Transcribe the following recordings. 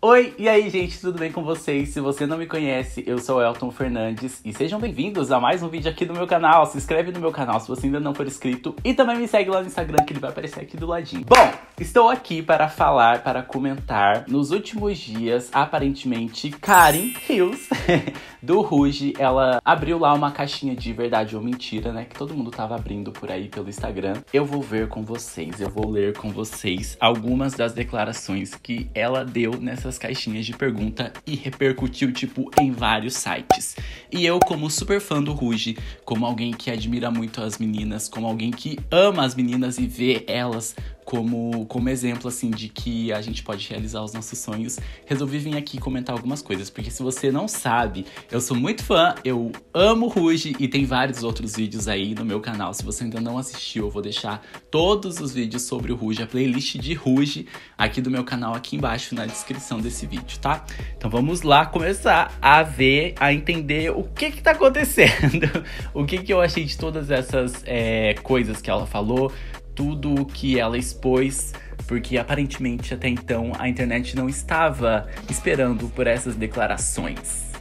Oi, e aí, gente, tudo bem com vocês? Se você não me conhece, eu sou Elton Fernandes e sejam bem-vindos a mais um vídeo aqui do meu canal. Se inscreve no meu canal se você ainda não for inscrito e também me segue lá no Instagram que ele vai aparecer aqui do ladinho. Bom, estou aqui para falar, para comentar. Nos últimos dias, aparentemente, Karen Hills do Ruge, ela abriu lá uma caixinha de verdade ou mentira, né? Que todo mundo tava abrindo por aí pelo Instagram. Eu vou ver com vocês, eu vou ler com vocês algumas das declarações que ela deu nessa muitas caixinhas de pergunta e repercutiu, tipo, em vários sites. E eu, como super fã do Ruge, como alguém que admira muito as meninas, como alguém que ama as meninas e vê elas como, como exemplo, assim, de que a gente pode realizar os nossos sonhos, resolvi vir aqui comentar algumas coisas. Porque se você não sabe, eu sou muito fã, eu amo Ruge e tem vários outros vídeos aí no meu canal. Se você ainda não assistiu, eu vou deixar todos os vídeos sobre o Ruge, a playlist de Ruge, aqui do meu canal, aqui embaixo na descrição desse vídeo, tá? Então vamos lá começar a ver, a entender o que que tá acontecendo, o que que eu achei de todas essas é, coisas que ela falou, tudo o que ela expôs, porque aparentemente até então a internet não estava esperando por essas declarações.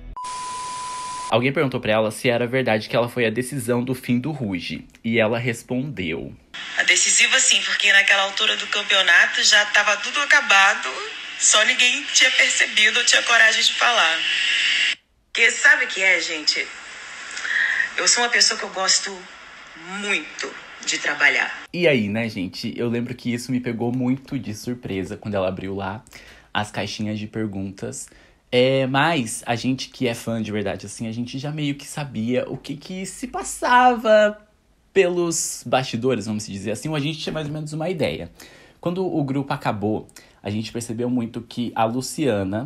Alguém perguntou para ela se era verdade que ela foi a decisão do fim do Ruge, e ela respondeu: A decisiva sim, porque naquela altura do campeonato já estava tudo acabado, só ninguém tinha percebido ou tinha coragem de falar. Porque sabe o que é, gente? Eu sou uma pessoa que eu gosto muito de trabalhar. E aí, né, gente? Eu lembro que isso me pegou muito de surpresa quando ela abriu lá as caixinhas de perguntas. É, mas a gente que é fã de verdade, assim, a gente já meio que sabia o que, que se passava pelos bastidores, vamos dizer assim, ou a gente tinha mais ou menos uma ideia. Quando o grupo acabou, a gente percebeu muito que a Luciana,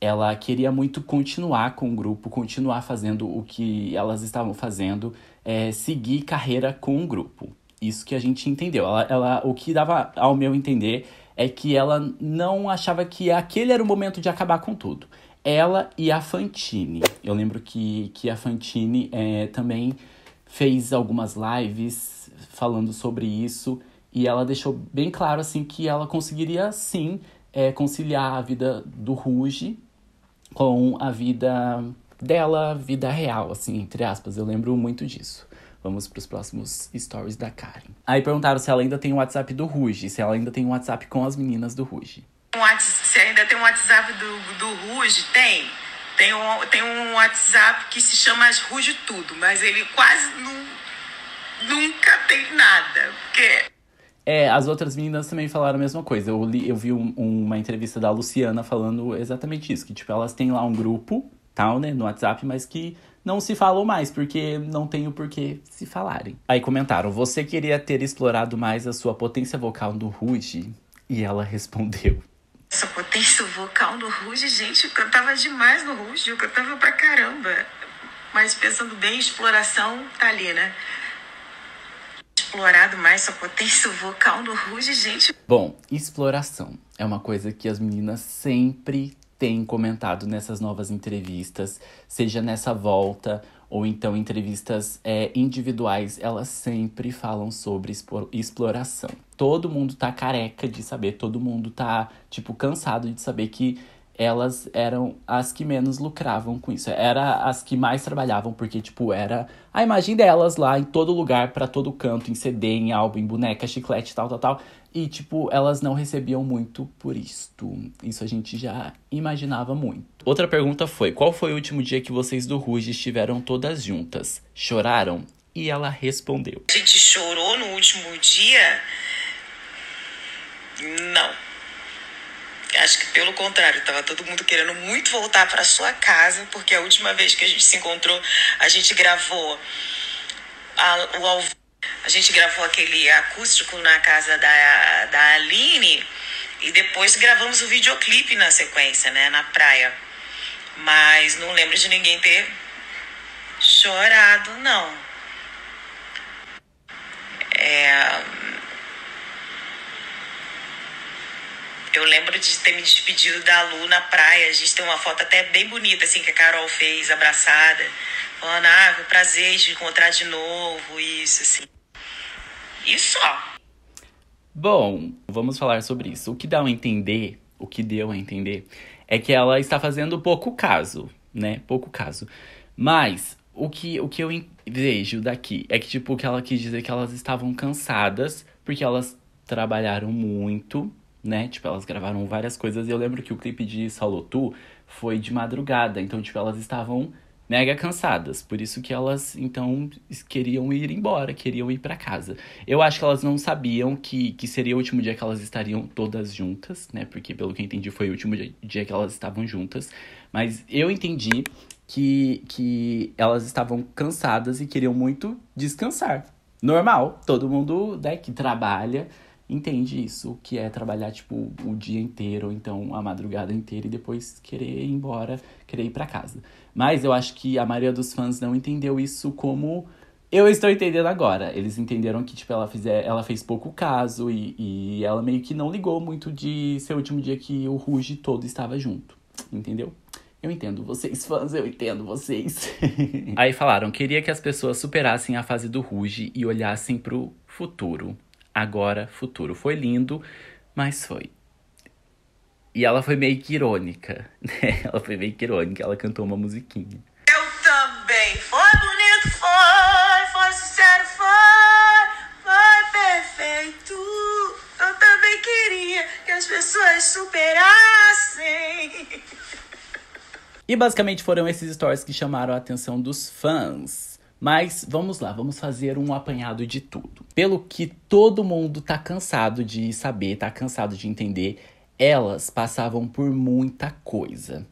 ela queria muito continuar com o grupo, continuar fazendo o que elas estavam fazendo, é, seguir carreira com o grupo. Isso que a gente entendeu. Ela, ela, o que dava ao meu entender é que ela não achava que aquele era o momento de acabar com tudo. Ela e a Fantine. Eu lembro que, que a Fantine é, também fez algumas lives falando sobre isso e ela deixou bem claro assim que ela conseguiria sim é, conciliar a vida do Ruge com a vida dela, vida real, assim, entre aspas. Eu lembro muito disso. Vamos para os próximos stories da Karen. Aí perguntaram se ela ainda tem o WhatsApp do Ruge, se ela ainda tem o WhatsApp com as meninas do Ruge. Se ainda tem o WhatsApp do, do Ruge? Tem. Tem um, tem um WhatsApp que se chama As Ruge Tudo, mas ele quase nu, nunca tem nada. Porque é, as outras meninas também falaram a mesma coisa. Eu, li, eu vi um, uma entrevista da Luciana falando exatamente isso. Que, tipo, elas têm lá um grupo, tal, né, no WhatsApp, mas que não se falou mais, porque não tem o porquê se falarem. Aí comentaram: Você queria ter explorado mais a sua potência vocal no Ruge? E ela respondeu: Essa potência vocal no Ruge, gente, eu cantava demais no Ruge, eu cantava pra caramba. Mas pensando bem, exploração tá ali, né? Explorado mais sua potência vocal no Ruge, gente. Bom, exploração é uma coisa que as meninas sempre tem comentado nessas novas entrevistas, seja nessa volta ou então entrevistas é, individuais, elas sempre falam sobre exploração. Todo mundo tá careca de saber, todo mundo tá, tipo, cansado de saber que elas eram as que menos lucravam com isso. Era as que mais trabalhavam, porque, tipo, era a imagem delas lá em todo lugar, para todo canto, em CD, em álbum, em boneca, chiclete, tal, tal, tal. E, tipo, elas não recebiam muito por isto. Isso a gente já imaginava muito. Outra pergunta foi: qual foi o último dia que vocês do Ruge estiveram todas juntas? Choraram? E ela respondeu: A gente chorou no último dia? Não. Acho que pelo contrário, tava todo mundo querendo muito voltar para sua casa, porque a última vez que a gente se encontrou, a gente gravou a, o ao a gente gravou aquele acústico na casa da, da Aline e depois gravamos o videoclipe na sequência, né, na praia. Mas não lembro de ninguém ter chorado, não. É, Eu lembro de ter me despedido da Lu na praia. A gente tem uma foto até bem bonita, assim, que a Carol fez, abraçada. Falando, ah, foi um prazer de encontrar de novo, isso, assim. E só. Bom, vamos falar sobre isso. O que dá a entender, o que deu a entender, é que ela está fazendo pouco caso, né? Pouco caso. Mas o que, o que eu vejo daqui é que, tipo, que ela quis dizer é que elas estavam cansadas, porque elas trabalharam muito né? Tipo, elas gravaram várias coisas e eu lembro que o clipe de Salotu foi de madrugada, então, tipo, elas estavam mega cansadas, por isso que elas, então, queriam ir embora, queriam ir para casa. Eu acho que elas não sabiam que, que seria o último dia que elas estariam todas juntas, né? Porque, pelo que eu entendi, foi o último dia que elas estavam juntas, mas eu entendi. Que, que elas estavam cansadas e queriam muito descansar. Normal, todo mundo né, que trabalha entende isso, que é trabalhar, tipo, o dia inteiro, ou então a madrugada inteira, e depois querer ir embora, querer ir para casa. Mas eu acho que a maioria dos fãs não entendeu isso como eu estou entendendo agora. Eles entenderam que, tipo, ela, fizer, ela fez pouco caso e, e ela meio que não ligou muito de ser o último dia que o Ruge todo estava junto. Entendeu? Eu entendo vocês, fãs, eu entendo vocês. Aí falaram, queria que as pessoas superassem a fase do Ruge e olhassem pro futuro agora futuro. Foi lindo, mas foi. E ela foi meio que irônica, né? Ela foi meio que irônica, ela cantou uma musiquinha. Eu também, foi bonito, foi, foi sincero, foi, foi perfeito. Eu também queria que as pessoas superassem. E basicamente foram esses stories que chamaram a atenção dos fãs. Mas vamos lá, vamos fazer um apanhado de tudo. Pelo que todo mundo tá cansado de saber, tá cansado de entender, elas passavam por muita coisa.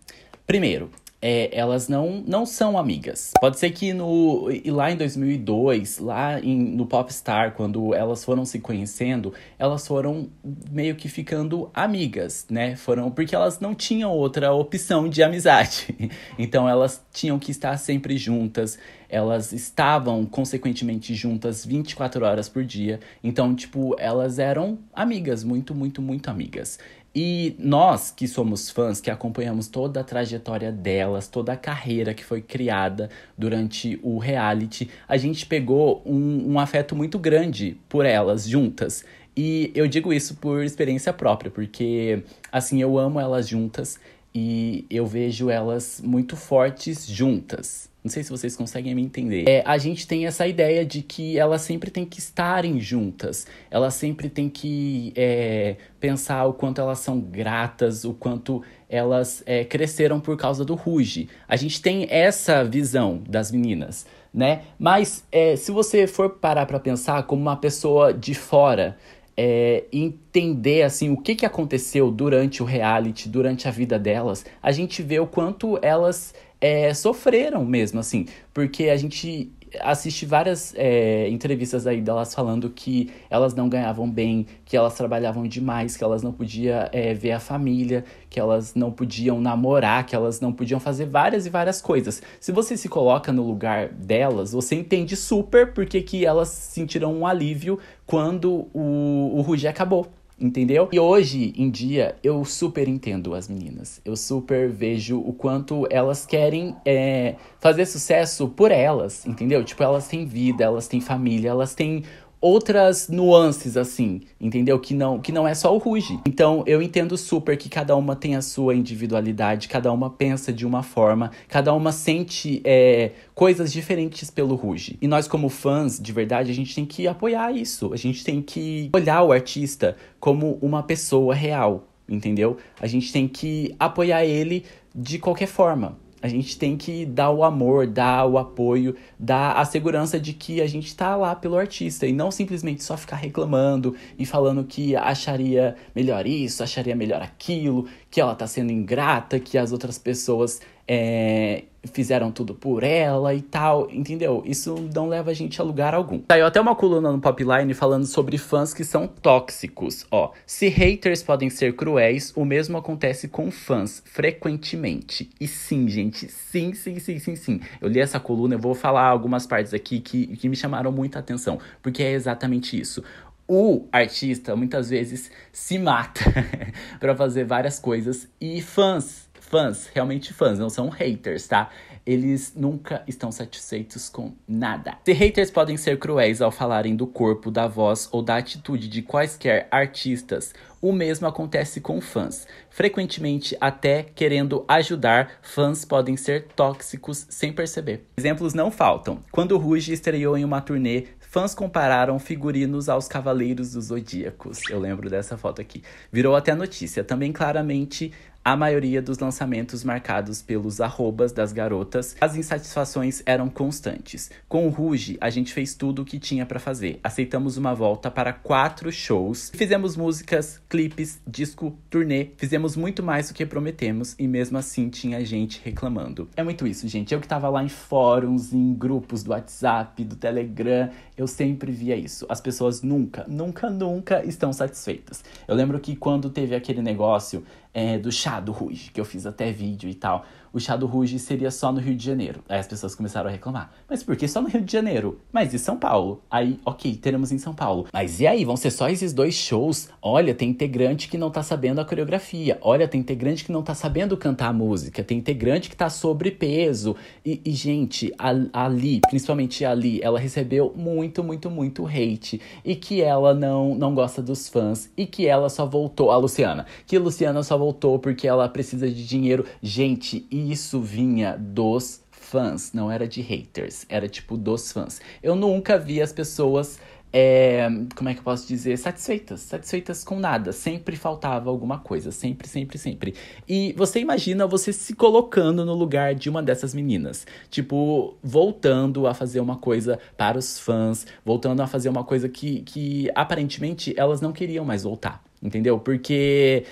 Primeiro, é, elas não, não são amigas. Pode ser que no e lá em 2002, lá em, no Popstar, quando elas foram se conhecendo, elas foram meio que ficando amigas, né? Foram porque elas não tinham outra opção de amizade. Então elas tinham que estar sempre juntas, elas estavam consequentemente juntas 24 horas por dia. Então, tipo, elas eram amigas, muito, muito, muito amigas. E nós que somos fãs, que acompanhamos toda a trajetória delas, toda a carreira que foi criada durante o reality, a gente pegou um, um afeto muito grande por elas juntas. E eu digo isso por experiência própria, porque assim eu amo elas juntas e eu vejo elas muito fortes juntas. Não sei se vocês conseguem me entender. É, a gente tem essa ideia de que elas sempre têm que estarem juntas, elas sempre têm que é, pensar o quanto elas são gratas, o quanto elas é, cresceram por causa do Ruge. A gente tem essa visão das meninas, né? Mas é, se você for parar para pensar como uma pessoa de fora é, entender assim o que, que aconteceu durante o reality, durante a vida delas, a gente vê o quanto elas é, sofreram mesmo, assim, porque a gente assisti várias é, entrevistas aí delas falando que elas não ganhavam bem, que elas trabalhavam demais, que elas não podiam é, ver a família, que elas não podiam namorar, que elas não podiam fazer várias e várias coisas. Se você se coloca no lugar delas, você entende super porque que elas sentiram um alívio quando o, o Ruge acabou entendeu? E hoje em dia eu super entendo as meninas. Eu super vejo o quanto elas querem é, fazer sucesso por elas, entendeu? Tipo, elas têm vida, elas têm família, elas têm outras nuances assim, entendeu? Que não, que não é só o ruge. Então, eu entendo super que cada uma tem a sua individualidade, cada uma pensa de uma forma, cada uma sente é, coisas diferentes pelo ruge. E nós como fãs, de verdade, a gente tem que apoiar isso. A gente tem que olhar o artista como uma pessoa real, entendeu? A gente tem que apoiar ele de qualquer forma. A gente tem que dar o amor, dar o apoio, dar a segurança de que a gente tá lá pelo artista e não simplesmente só ficar reclamando e falando que acharia melhor isso, acharia melhor aquilo, que ela tá sendo ingrata, que as outras pessoas é, fizeram tudo por ela e tal, entendeu? Isso não leva a gente a lugar algum. Saiu tá, até uma coluna no Popline falando sobre fãs que são tóxicos, ó. Se haters podem ser cruéis, o mesmo acontece com fãs, frequentemente. E sim, gente, sim, sim, sim, sim, sim. Eu li essa coluna, eu vou falar algumas partes aqui que, que me chamaram muita atenção, porque é exatamente isso o artista muitas vezes se mata para fazer várias coisas e fãs fãs, realmente fãs, não são haters, tá? Eles nunca estão satisfeitos com nada. Se haters podem ser cruéis ao falarem do corpo, da voz ou da atitude de quaisquer artistas, o mesmo acontece com fãs. Frequentemente, até querendo ajudar, fãs podem ser tóxicos sem perceber. Exemplos não faltam. Quando Ruge estreou em uma turnê, fãs compararam figurinos aos Cavaleiros dos Zodíacos. Eu lembro dessa foto aqui. Virou até notícia. Também claramente a maioria dos lançamentos marcados pelos arrobas das garotas, as insatisfações eram constantes. Com o Ruge, a gente fez tudo o que tinha para fazer. Aceitamos uma volta para quatro shows, fizemos músicas, clipes, disco, turnê, fizemos muito mais do que prometemos e mesmo assim tinha gente reclamando. É muito isso, gente. Eu que tava lá em fóruns, em grupos do WhatsApp, do Telegram, eu sempre via isso. As pessoas nunca, nunca, nunca estão satisfeitas. Eu lembro que quando teve aquele negócio é, do chá do Ruiz, que eu fiz até vídeo e tal o chá do Ruge seria só no Rio de Janeiro. Aí as pessoas começaram a reclamar. Mas por que só no Rio de Janeiro? Mas e São Paulo? Aí, ok, teremos em São Paulo. Mas e aí? Vão ser só esses dois shows? Olha, tem integrante que não tá sabendo a coreografia. Olha, tem integrante que não tá sabendo cantar a música. Tem integrante que tá sobrepeso. E, e gente, ali, principalmente ali, ela recebeu muito, muito, muito hate. E que ela não, não gosta dos fãs. E que ela só voltou. A Luciana. Que a Luciana só voltou porque ela precisa de dinheiro. Gente, e isso vinha dos fãs, não era de haters, era tipo dos fãs. Eu nunca vi as pessoas é, como é que eu posso dizer, satisfeitas, satisfeitas com nada. Sempre faltava alguma coisa, sempre, sempre, sempre. E você imagina você se colocando no lugar de uma dessas meninas, tipo, voltando a fazer uma coisa para os fãs, voltando a fazer uma coisa que, que aparentemente elas não queriam mais voltar. Entendeu? Porque,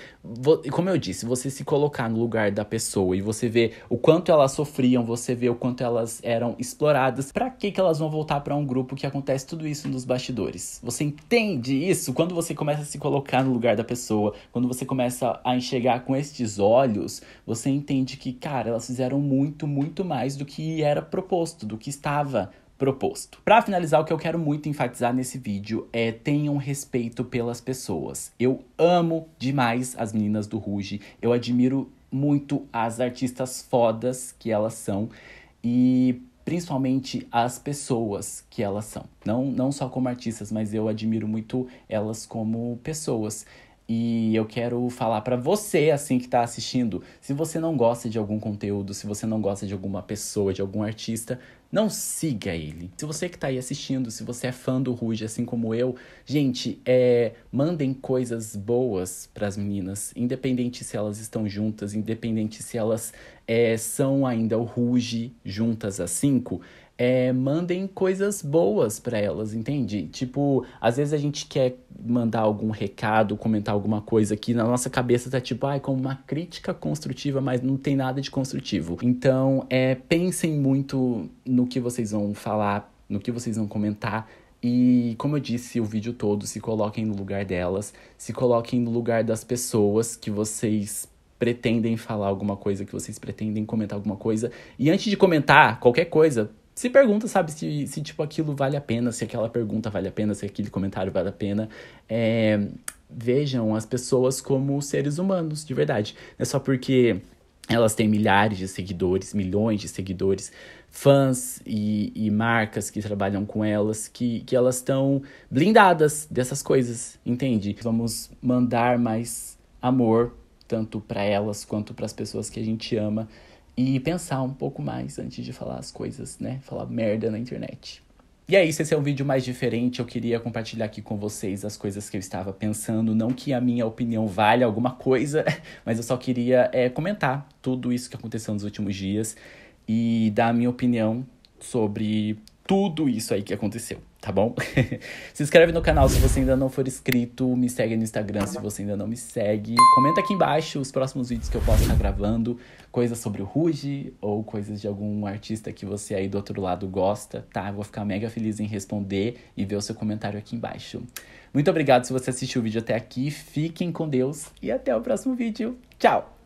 como eu disse, você se colocar no lugar da pessoa e você ver o quanto elas sofriam, você vê o quanto elas eram exploradas, para que, que elas vão voltar para um grupo que acontece tudo isso nos bastidores? Você entende isso quando você começa a se colocar no lugar da pessoa, quando você começa a enxergar com estes olhos, você entende que, cara, elas fizeram muito, muito mais do que era proposto, do que estava proposto. Para finalizar, o que eu quero muito enfatizar nesse vídeo é tenham respeito pelas pessoas. Eu amo demais as meninas do Ruge, eu admiro muito as artistas fodas que elas são e principalmente as pessoas que elas são. Não, não só como artistas, mas eu admiro muito elas como pessoas. E eu quero falar para você, assim, que tá assistindo, se você não gosta de algum conteúdo, se você não gosta de alguma pessoa, de algum artista, não siga ele. Se você que tá aí assistindo, se você é fã do Ruge, assim como eu, gente, é, mandem coisas boas para as meninas, independente se elas estão juntas, independente se elas é, são ainda o Ruge juntas às cinco, é, mandem coisas boas para elas, entende? Tipo, às vezes a gente quer mandar algum recado, comentar alguma coisa que na nossa cabeça tá tipo, ai, ah, é como uma crítica construtiva, mas não tem nada de construtivo. Então, é, pensem muito no que vocês vão falar, no que vocês vão comentar. E, como eu disse o vídeo todo, se coloquem no lugar delas, se coloquem no lugar das pessoas que vocês pretendem falar alguma coisa, que vocês pretendem comentar alguma coisa. E antes de comentar qualquer coisa, se pergunta, sabe, se, se tipo aquilo vale a pena, se aquela pergunta vale a pena, se aquele comentário vale a pena. É, vejam as pessoas como seres humanos, de verdade. Não é só porque elas têm milhares de seguidores, milhões de seguidores, fãs e, e marcas que trabalham com elas, que, que elas estão blindadas dessas coisas, entende? Vamos mandar mais amor, tanto para elas quanto para as pessoas que a gente ama e pensar um pouco mais antes de falar as coisas, né? Falar merda na internet. E é isso, esse é um vídeo mais diferente. Eu queria compartilhar aqui com vocês as coisas que eu estava pensando. Não que a minha opinião valha alguma coisa, mas eu só queria é, comentar tudo isso que aconteceu nos últimos dias e dar a minha opinião sobre tudo isso aí que aconteceu tá bom? se inscreve no canal se você ainda não for inscrito, me segue no Instagram se você ainda não me segue. Comenta aqui embaixo os próximos vídeos que eu posso estar gravando, coisas sobre o Ruge ou coisas de algum artista que você aí do outro lado gosta, tá? Eu vou ficar mega feliz em responder e ver o seu comentário aqui embaixo. Muito obrigado se você assistiu o vídeo até aqui. Fiquem com Deus e até o próximo vídeo. Tchau!